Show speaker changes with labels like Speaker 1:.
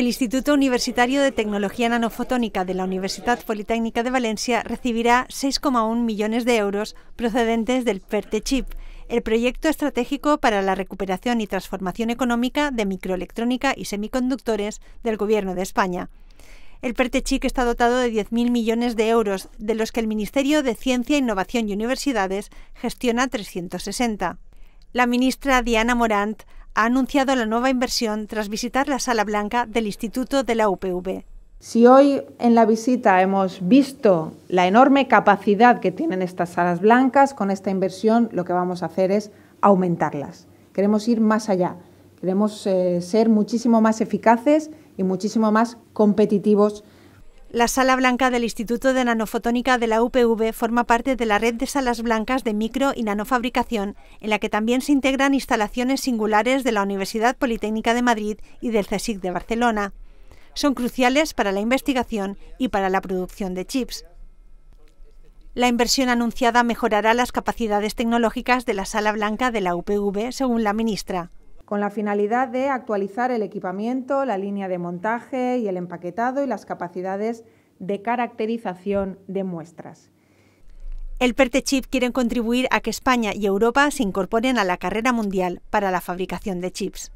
Speaker 1: El Instituto Universitario de Tecnología Nanofotónica de la Universidad Politécnica de Valencia recibirá 6,1 millones de euros procedentes del PERTE-CHIP, el proyecto estratégico para la recuperación y transformación económica de microelectrónica y semiconductores del Gobierno de España. El PERTECHIP está dotado de 10.000 millones de euros, de los que el Ministerio de Ciencia, Innovación y Universidades gestiona 360. La ministra Diana Morant ha anunciado la nueva inversión tras visitar la Sala Blanca del Instituto de la UPV.
Speaker 2: Si hoy en la visita hemos visto la enorme capacidad que tienen estas salas blancas, con esta inversión lo que vamos a hacer es aumentarlas. Queremos ir más allá, queremos eh, ser muchísimo más eficaces y muchísimo más competitivos
Speaker 1: la Sala Blanca del Instituto de Nanofotónica de la UPV forma parte de la red de salas blancas de micro y nanofabricación, en la que también se integran instalaciones singulares de la Universidad Politécnica de Madrid y del CSIC de Barcelona. Son cruciales para la investigación y para la producción de chips. La inversión anunciada mejorará las capacidades tecnológicas de la Sala Blanca de la UPV, según la ministra
Speaker 2: con la finalidad de actualizar el equipamiento, la línea de montaje y el empaquetado y las capacidades de caracterización de muestras.
Speaker 1: El Pertechip quiere contribuir a que España y Europa se incorporen a la carrera mundial para la fabricación de chips.